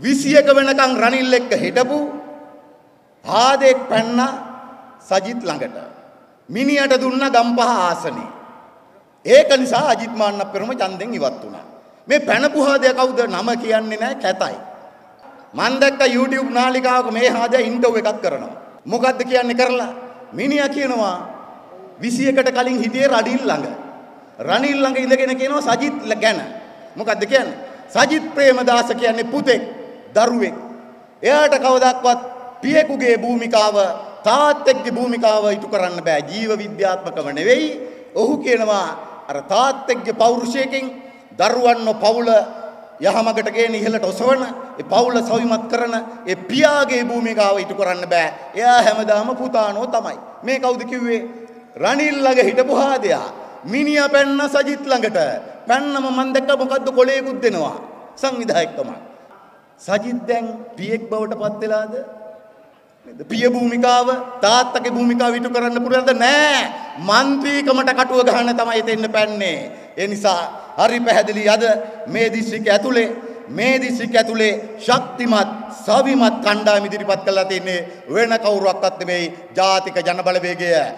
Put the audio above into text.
විසියක වෙනකං රනිල් එක්ක හිටපු ආදෙක් පැන්න සජිත් ළඟට. මිනියට දුන්න ගම්පහ ආසනේ. ඒක නිසා අජිත් මාන්න පෙරම ඡන්දෙන් ඉවත් වුණා. මේ පැනපු හාදය කවුද නම කියන්නේ නැහැ කැතයි. මන් දැක්ක YouTube නාලිකාවක මේ හාදය ඉන්ටර්වයු එකක් කරනවා. මොකද්ද කියන්නේ කරලා? මිනිහා කියනවා 21කට කලින් හිටියේ රනිල් ළඟ. රනිල් ළඟ ඉඳගෙන කියනවා සජිත් ගැන. මොකද්ද කියන්නේ? සජිත් ප්‍රේමදාස කියන්නේ පුතෙක්. දරුවෙක්. එයාට කවදක්වත් පියෙකුගේ භූමිකාව තාත්තෙක්ගේ භූමිකාව ඉටු කරන්න බෑ ජීව විද්‍යාත්මකව නෙවෙයි. ඔහු කියනවා අර තාත්තෙක්ගේ පෞරුෂයකින් දරුවන්ව පවුල යහමකට ගේන ඉහළට ඔසවන ඒ පවුල සවිමත් කරන ඒ පියාගේ භූමිකාව ඉටු කරන්න බෑ. එයා හැමදාම පුතානෝ තමයි. මේ කවුද කිව්වේ? රනිල් ළඟ හිටපු හාදයා. මිනිහා පැන්න සජිත් ළඟට. පැන්නම මන් දැක්ක මොකද්ද කොලේකුත් දෙනවා. සංවිධායකතුමා. සජිත් දැන් පියෙක් බවට පත් වෙලාද? නේද? පිය භූමිකාව තාත්තගේ භූමිකාව ඉටු කරන්න පුළුවන්ද? නෑ. മന്ത്രിකමට කටුව ගහන්න තමයි තෙන්න පැන්නේ. ඒ නිසා හරි පැහැදිලි අද මේ දිස්ත්‍රික්කය ඇතුලේ මේ දිස්ත්‍රික්කය ඇතුලේ ශක්තිමත් සවිමත් කණ්ඩායම ඉදිරිපත් කරලා තින්නේ වෙන කවුරුවක්වත් නෙමෙයි ජාතික ජනබලවේගය.